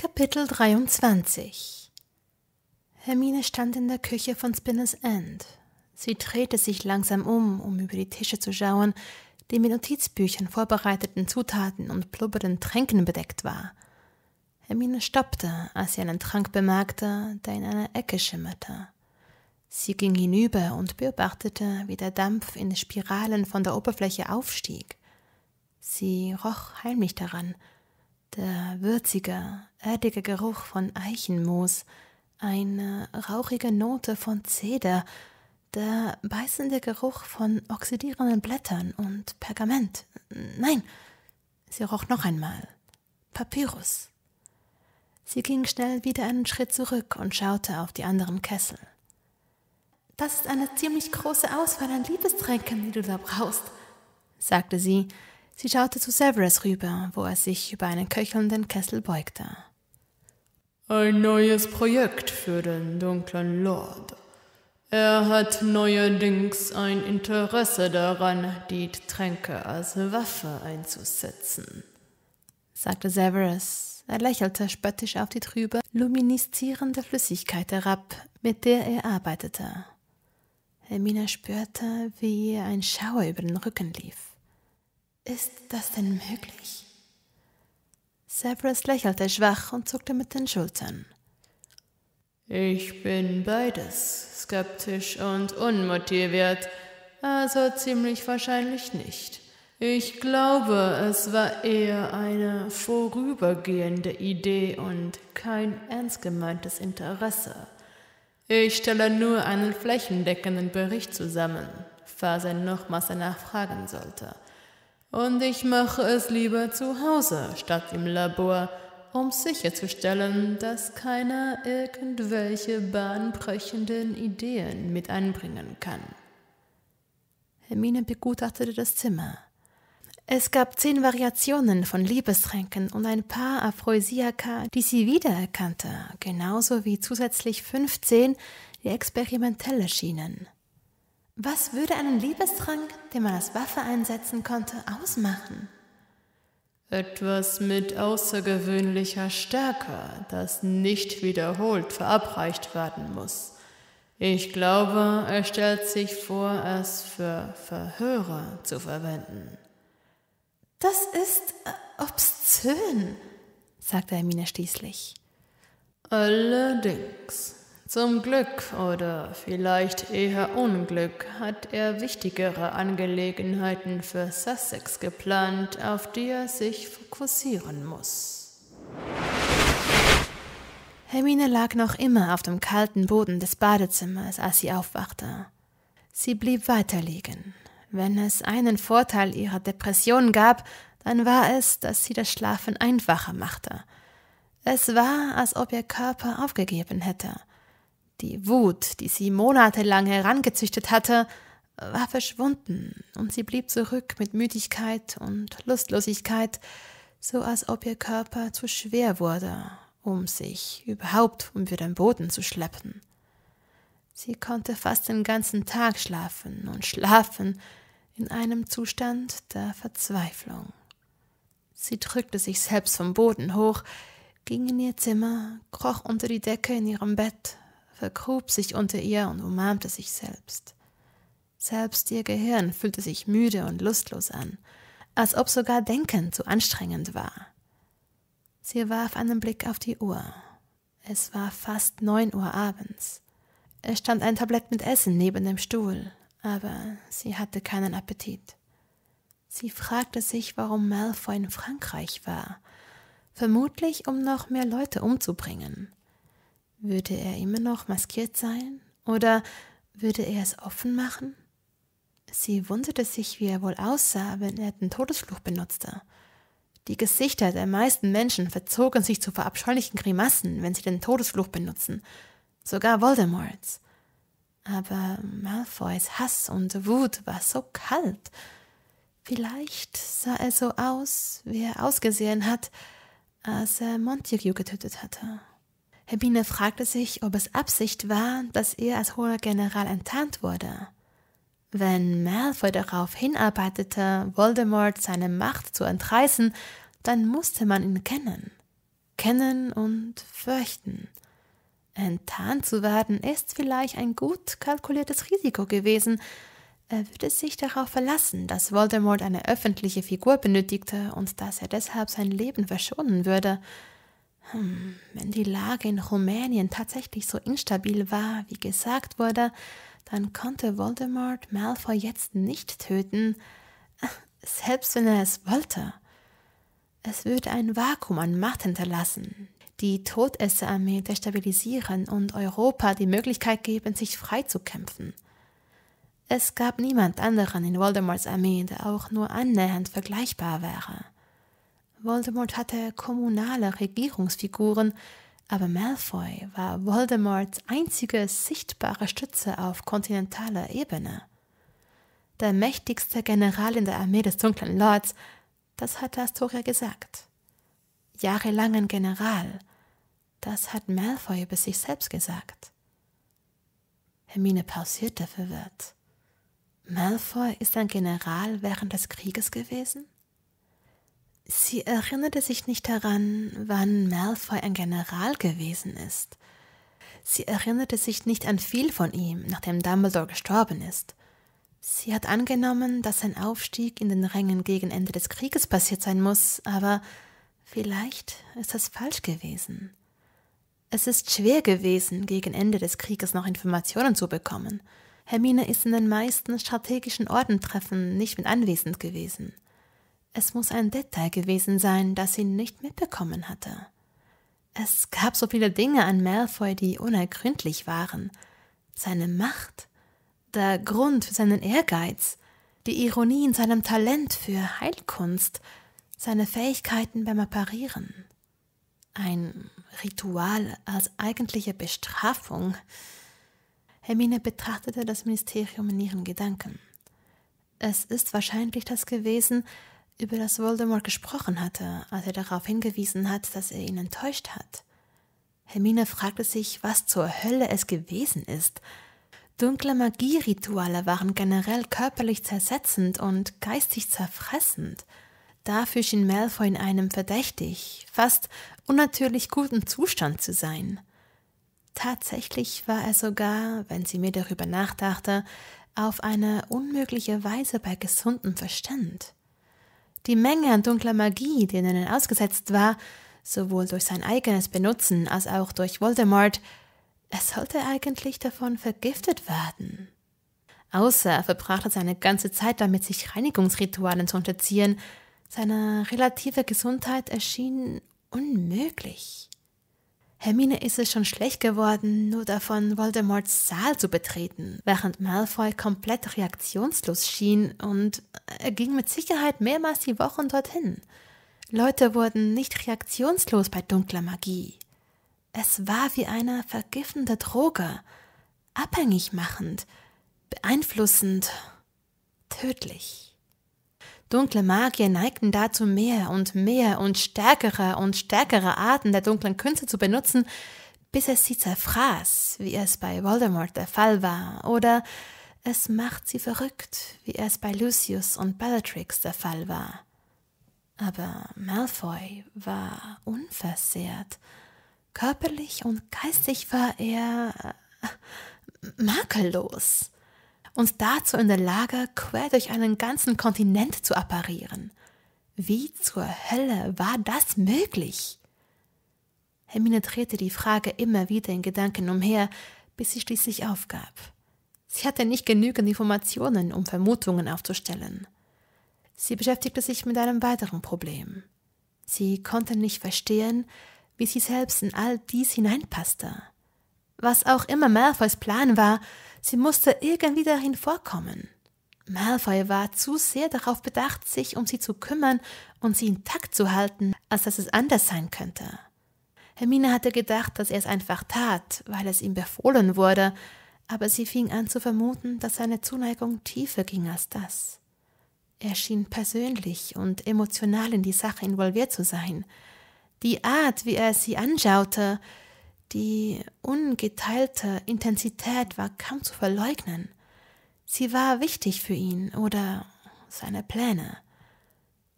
Kapitel 23 Hermine stand in der Küche von Spinners End. Sie drehte sich langsam um, um über die Tische zu schauen, die mit Notizbüchern vorbereiteten Zutaten und blubbernden Tränken bedeckt war. Hermine stoppte, als sie einen Trank bemerkte, der in einer Ecke schimmerte. Sie ging hinüber und beobachtete, wie der Dampf in Spiralen von der Oberfläche aufstieg. Sie roch heimlich daran – der würzige, erdige Geruch von Eichenmoos, eine rauchige Note von Zeder, der beißende Geruch von oxidierenden Blättern und Pergament. Nein, sie roch noch einmal. Papyrus. Sie ging schnell wieder einen Schritt zurück und schaute auf die anderen Kessel. Das ist eine ziemlich große Auswahl an Liebestränken, die du da brauchst, sagte sie, Sie schaute zu Severus rüber, wo er sich über einen köchelnden Kessel beugte. Ein neues Projekt für den dunklen Lord. Er hat neuerdings ein Interesse daran, die Tränke als Waffe einzusetzen, sagte Severus. Er lächelte spöttisch auf die trübe, luminisierende Flüssigkeit herab, mit der er arbeitete. Hermine spürte, wie ihr ein Schauer über den Rücken lief. Ist das denn möglich? Severus lächelte schwach und zuckte mit den Schultern. Ich bin beides, skeptisch und unmotiviert, also ziemlich wahrscheinlich nicht. Ich glaube, es war eher eine vorübergehende Idee und kein ernst gemeintes Interesse. Ich stelle nur einen flächendeckenden Bericht zusammen, falls er nochmals danach fragen sollte. Und ich mache es lieber zu Hause statt im Labor, um sicherzustellen, dass keiner irgendwelche bahnbrechenden Ideen mit einbringen kann. Hermine begutachtete das Zimmer. Es gab zehn Variationen von Liebestränken und ein paar Aphrodisiaka, die sie wiedererkannte, genauso wie zusätzlich fünfzehn, die experimentell erschienen. Was würde einen Liebestrank, den man als Waffe einsetzen konnte, ausmachen? Etwas mit außergewöhnlicher Stärke, das nicht wiederholt verabreicht werden muss. Ich glaube, er stellt sich vor, es für Verhöre zu verwenden. Das ist äh, obszön, sagte Hermine schließlich. Allerdings, zum Glück oder vielleicht eher Unglück hat er wichtigere Angelegenheiten für Sussex geplant, auf die er sich fokussieren muss. Hermine lag noch immer auf dem kalten Boden des Badezimmers, als sie aufwachte. Sie blieb weiter liegen. Wenn es einen Vorteil ihrer Depression gab, dann war es, dass sie das Schlafen einfacher machte. Es war, als ob ihr Körper aufgegeben hätte. Die Wut, die sie monatelang herangezüchtet hatte, war verschwunden und sie blieb zurück mit Müdigkeit und Lustlosigkeit, so als ob ihr Körper zu schwer wurde, um sich überhaupt um den Boden zu schleppen. Sie konnte fast den ganzen Tag schlafen und schlafen in einem Zustand der Verzweiflung. Sie drückte sich selbst vom Boden hoch, ging in ihr Zimmer, kroch unter die Decke in ihrem Bett vergrub sich unter ihr und umarmte sich selbst. Selbst ihr Gehirn fühlte sich müde und lustlos an, als ob sogar Denken zu anstrengend war. Sie warf einen Blick auf die Uhr. Es war fast neun Uhr abends. Es stand ein Tablett mit Essen neben dem Stuhl, aber sie hatte keinen Appetit. Sie fragte sich, warum Malfoy in Frankreich war. Vermutlich, um noch mehr Leute umzubringen. Würde er immer noch maskiert sein? Oder würde er es offen machen? Sie wunderte sich, wie er wohl aussah, wenn er den Todesfluch benutzte. Die Gesichter der meisten Menschen verzogen sich zu verabscheulichen Grimassen, wenn sie den Todesfluch benutzen. Sogar Voldemorts. Aber Malfoys Hass und Wut war so kalt. Vielleicht sah er so aus, wie er ausgesehen hat, als er Montague getötet hatte. Hermine fragte sich, ob es Absicht war, dass er als hoher General enttarnt wurde. Wenn Malfoy darauf hinarbeitete, Voldemort seine Macht zu entreißen, dann musste man ihn kennen. Kennen und fürchten. Enttarnt zu werden ist vielleicht ein gut kalkuliertes Risiko gewesen. Er würde sich darauf verlassen, dass Voldemort eine öffentliche Figur benötigte und dass er deshalb sein Leben verschonen würde. Hm, wenn die Lage in Rumänien tatsächlich so instabil war, wie gesagt wurde, dann konnte Voldemort Malfoy jetzt nicht töten, selbst wenn er es wollte. Es würde ein Vakuum an Macht hinterlassen, die Todesserarmee destabilisieren und Europa die Möglichkeit geben, sich freizukämpfen. Es gab niemand anderen in Voldemorts Armee, der auch nur annähernd vergleichbar wäre. Voldemort hatte kommunale Regierungsfiguren, aber Malfoy war Voldemorts einzige sichtbare Stütze auf kontinentaler Ebene. Der mächtigste General in der Armee des dunklen Lords, das hat Astoria gesagt. Jahrelangen General, das hat Malfoy über sich selbst gesagt. Hermine pausierte verwirrt. Malfoy ist ein General während des Krieges gewesen? Sie erinnerte sich nicht daran, wann Malfoy ein General gewesen ist. Sie erinnerte sich nicht an viel von ihm, nachdem Dumbledore gestorben ist. Sie hat angenommen, dass sein Aufstieg in den Rängen gegen Ende des Krieges passiert sein muss, aber vielleicht ist das falsch gewesen. Es ist schwer gewesen, gegen Ende des Krieges noch Informationen zu bekommen. Hermine ist in den meisten strategischen Ordentreffen nicht mit anwesend gewesen. Es muss ein Detail gewesen sein, das sie nicht mitbekommen hatte. Es gab so viele Dinge an Malfoy, die unergründlich waren. Seine Macht, der Grund für seinen Ehrgeiz, die Ironie in seinem Talent für Heilkunst, seine Fähigkeiten beim Apparieren. Ein Ritual als eigentliche Bestrafung. Hermine betrachtete das Ministerium in ihren Gedanken. Es ist wahrscheinlich das gewesen, über das Voldemort gesprochen hatte, als er darauf hingewiesen hat, dass er ihn enttäuscht hat. Hermine fragte sich, was zur Hölle es gewesen ist. Dunkle Magierituale waren generell körperlich zersetzend und geistig zerfressend. Dafür schien Malfoy in einem verdächtig, fast unnatürlich guten Zustand zu sein. Tatsächlich war er sogar, wenn sie mir darüber nachdachte, auf eine unmögliche Weise bei gesundem Verstand. Die Menge an dunkler Magie, denen er ausgesetzt war, sowohl durch sein eigenes Benutzen als auch durch Voldemort, er sollte eigentlich davon vergiftet werden. Außer er verbrachte seine ganze Zeit damit, sich Reinigungsritualen zu unterziehen, seine relative Gesundheit erschien unmöglich. Hermine ist es schon schlecht geworden, nur davon Voldemorts Saal zu betreten, während Malfoy komplett reaktionslos schien und äh, er ging mit Sicherheit mehrmals die Wochen dorthin. Leute wurden nicht reaktionslos bei dunkler Magie. Es war wie eine vergiftende Droge, abhängig machend, beeinflussend, tödlich. Dunkle Magier neigten dazu, mehr und mehr und stärkere und stärkere Arten der dunklen Künste zu benutzen, bis es sie zerfraß, wie es bei Voldemort der Fall war, oder es macht sie verrückt, wie es bei Lucius und Bellatrix der Fall war. Aber Malfoy war unversehrt. Körperlich und geistig war er äh, makellos und dazu in der Lage, quer durch einen ganzen Kontinent zu apparieren. Wie zur Hölle war das möglich? Hermine drehte die Frage immer wieder in Gedanken umher, bis sie schließlich aufgab. Sie hatte nicht genügend Informationen, um Vermutungen aufzustellen. Sie beschäftigte sich mit einem weiteren Problem. Sie konnte nicht verstehen, wie sie selbst in all dies hineinpasste. Was auch immer Malfoys Plan war, sie musste irgendwie dahin vorkommen. Malfoy war zu sehr darauf bedacht, sich um sie zu kümmern und sie intakt zu halten, als dass es anders sein könnte. Hermine hatte gedacht, dass er es einfach tat, weil es ihm befohlen wurde, aber sie fing an zu vermuten, dass seine Zuneigung tiefer ging als das. Er schien persönlich und emotional in die Sache involviert zu sein. Die Art, wie er sie anschaute, die ungeteilte Intensität war kaum zu verleugnen. Sie war wichtig für ihn oder seine Pläne.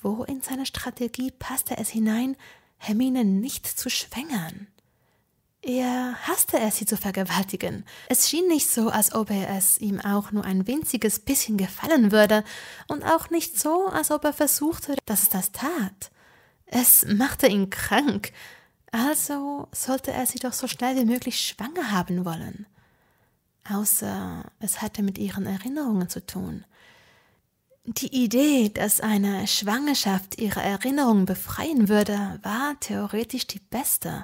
Wo in seine Strategie passte es hinein, Hermine nicht zu schwängern? Er hasste es, sie zu vergewaltigen. Es schien nicht so, als ob er es ihm auch nur ein winziges bisschen gefallen würde, und auch nicht so, als ob er versuchte, dass es das tat. Es machte ihn krank. Also sollte er sie doch so schnell wie möglich schwanger haben wollen. Außer es hatte mit ihren Erinnerungen zu tun. Die Idee, dass eine Schwangerschaft ihre Erinnerungen befreien würde, war theoretisch die beste.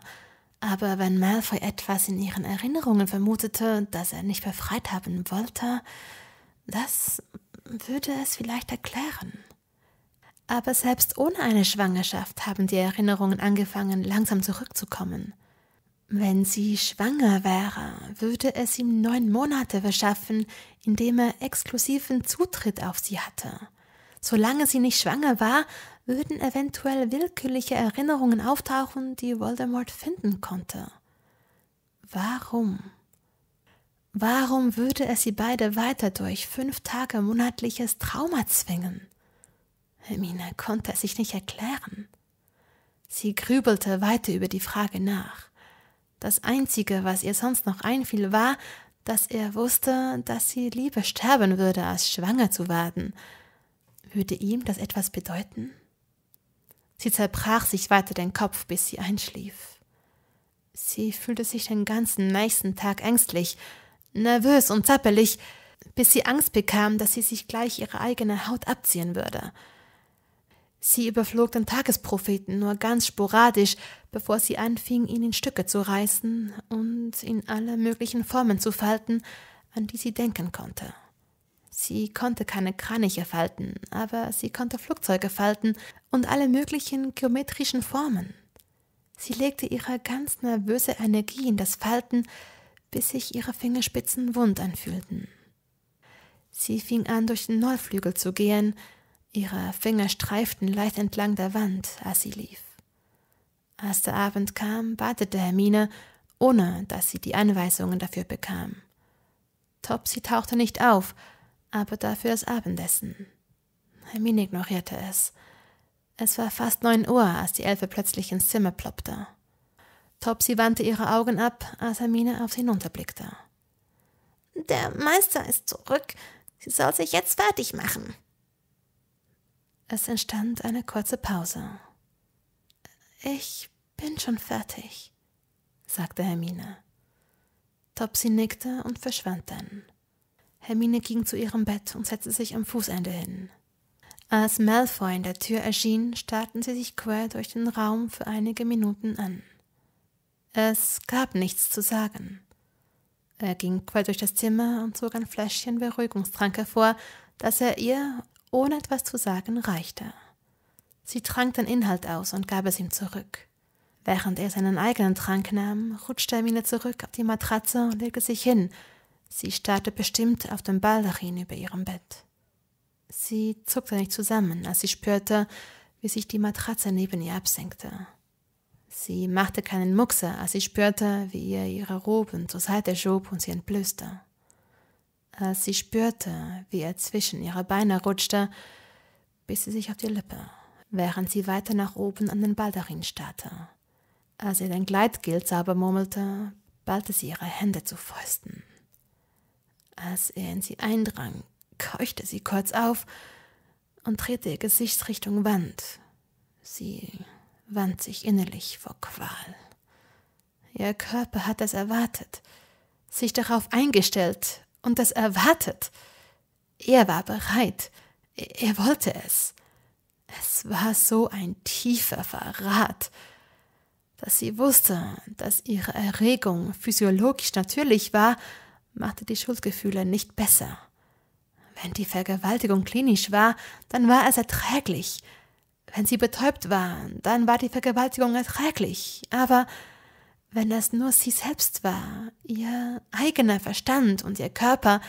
Aber wenn Malfoy etwas in ihren Erinnerungen vermutete, das er nicht befreit haben wollte, das würde es vielleicht erklären. Aber selbst ohne eine Schwangerschaft haben die Erinnerungen angefangen, langsam zurückzukommen. Wenn sie schwanger wäre, würde es ihm neun Monate verschaffen, indem er exklusiven Zutritt auf sie hatte. Solange sie nicht schwanger war, würden eventuell willkürliche Erinnerungen auftauchen, die Voldemort finden konnte. Warum? Warum würde er sie beide weiter durch fünf Tage monatliches Trauma zwingen? Hermine konnte es sich nicht erklären. Sie grübelte weiter über die Frage nach. Das Einzige, was ihr sonst noch einfiel, war, dass er wusste, dass sie lieber sterben würde, als schwanger zu werden. Würde ihm das etwas bedeuten? Sie zerbrach sich weiter den Kopf, bis sie einschlief. Sie fühlte sich den ganzen nächsten Tag ängstlich, nervös und zappelig, bis sie Angst bekam, dass sie sich gleich ihre eigene Haut abziehen würde. Sie überflog den Tagespropheten nur ganz sporadisch, bevor sie anfing, ihn in Stücke zu reißen und in alle möglichen Formen zu falten, an die sie denken konnte. Sie konnte keine Kraniche falten, aber sie konnte Flugzeuge falten und alle möglichen geometrischen Formen. Sie legte ihre ganz nervöse Energie in das Falten, bis sich ihre Fingerspitzen wund anfühlten. Sie fing an, durch den Nordflügel zu gehen, Ihre Finger streiften leicht entlang der Wand, als sie lief. Als der Abend kam, badete Hermine, ohne dass sie die Anweisungen dafür bekam. Topsy tauchte nicht auf, aber dafür das Abendessen. Hermine ignorierte es. Es war fast neun Uhr, als die Elfe plötzlich ins Zimmer ploppte. Topsy wandte ihre Augen ab, als Hermine auf sie hinunterblickte. Der Meister ist zurück. Sie soll sich jetzt fertig machen, es entstand eine kurze Pause. Ich bin schon fertig, sagte Hermine. Topsy nickte und verschwand dann. Hermine ging zu ihrem Bett und setzte sich am Fußende hin. Als Malfoy in der Tür erschien, starrten sie sich quer durch den Raum für einige Minuten an. Es gab nichts zu sagen. Er ging quer durch das Zimmer und zog ein Fläschchen Beruhigungstrank hervor, das er ihr ohne etwas zu sagen, reichte. Sie trank den Inhalt aus und gab es ihm zurück. Während er seinen eigenen Trank nahm, rutschte Hermine zurück auf die Matratze und legte sich hin. Sie starrte bestimmt auf den Baldachin über ihrem Bett. Sie zuckte nicht zusammen, als sie spürte, wie sich die Matratze neben ihr absenkte. Sie machte keinen Muckse, als sie spürte, wie ihr ihre Roben zur Seite schob und sie entblößte als äh, sie spürte, wie er zwischen ihre Beine rutschte, biss sie sich auf die Lippe, während sie weiter nach oben an den Baldarin starrte. Als er den Gleitgilt sauber murmelte, ballte sie ihre Hände zu Fäusten. Als er in sie eindrang, keuchte sie kurz auf und drehte ihr Gesicht Richtung Wand. Sie wand sich innerlich vor Qual. Ihr Körper hatte es erwartet, sich darauf eingestellt, und das erwartet. Er war bereit. Er wollte es. Es war so ein tiefer Verrat, dass sie wusste, dass ihre Erregung physiologisch natürlich war, machte die Schuldgefühle nicht besser. Wenn die Vergewaltigung klinisch war, dann war es erträglich. Wenn sie betäubt war, dann war die Vergewaltigung erträglich. Aber wenn das nur sie selbst war, ihr eigener Verstand und ihr Körper,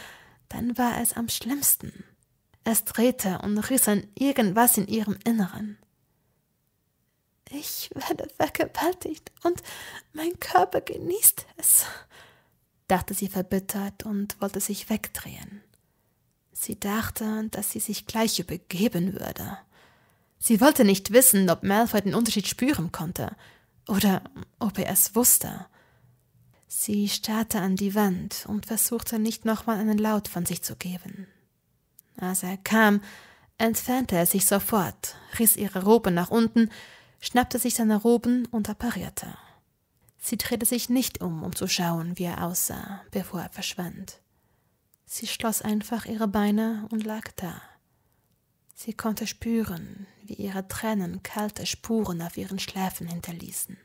dann war es am schlimmsten. Es drehte und riss an irgendwas in ihrem Inneren. Ich werde vergewaltigt und mein Körper genießt es, dachte sie verbittert und wollte sich wegdrehen. Sie dachte, dass sie sich gleich übergeben würde. Sie wollte nicht wissen, ob Malfoy den Unterschied spüren konnte. Oder ob er es wusste. Sie starrte an die Wand und versuchte nicht nochmal einen Laut von sich zu geben. Als er kam, entfernte er sich sofort, riss ihre Robe nach unten, schnappte sich seine Roben und apparierte. Sie drehte sich nicht um, um zu schauen, wie er aussah, bevor er verschwand. Sie schloss einfach ihre Beine und lag da. Sie konnte spüren, wie ihre Tränen kalte Spuren auf ihren Schläfen hinterließen.